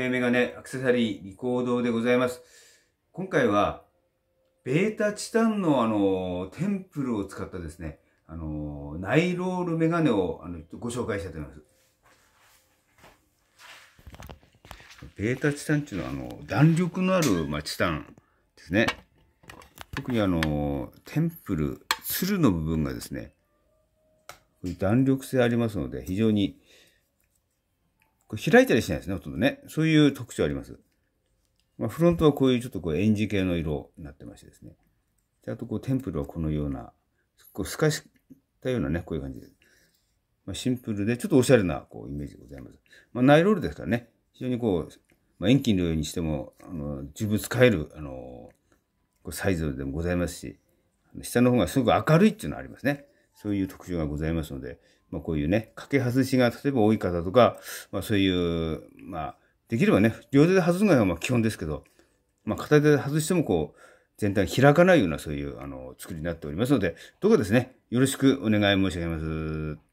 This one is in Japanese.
円メガネ、アクセサリー、リコードでございます。今回は、ベータチタンのあの、テンプルを使ったですね、あの、ナイロールメガネをあのご紹介したいと思います。ベータチタンっていうのは、あの、弾力のある、まあ、チタンですね。特にあの、テンプル、鶴の部分がですね、弾力性ありますので、非常にこれ開いたりしないですね、ほとんどね。そういう特徴あります。まあ、フロントはこういうちょっとこう、エンジ系の色になってましてですね。であと、こう、テンプルはこのような、こう、透かしたようなね、こういう感じです。まあ、シンプルで、ちょっとおしゃれな、こう、イメージでございます。まあ、ナイロールですからね、非常にこう、まあ、遠近両にしても、あの、十分使える、あの、サイズでもございますし、下の方がすごく明るいっていうのはありますね。そういう特徴がございますので、まあ、こういうね、かけ外しが例えば多い方とか、まあ、そういう、まあ、できればね、両手で外すのがま基本ですけど、まあ、片手で外してもこう、全体開かないようなそういう、あの、作りになっておりますので、どうかですね、よろしくお願い申し上げます。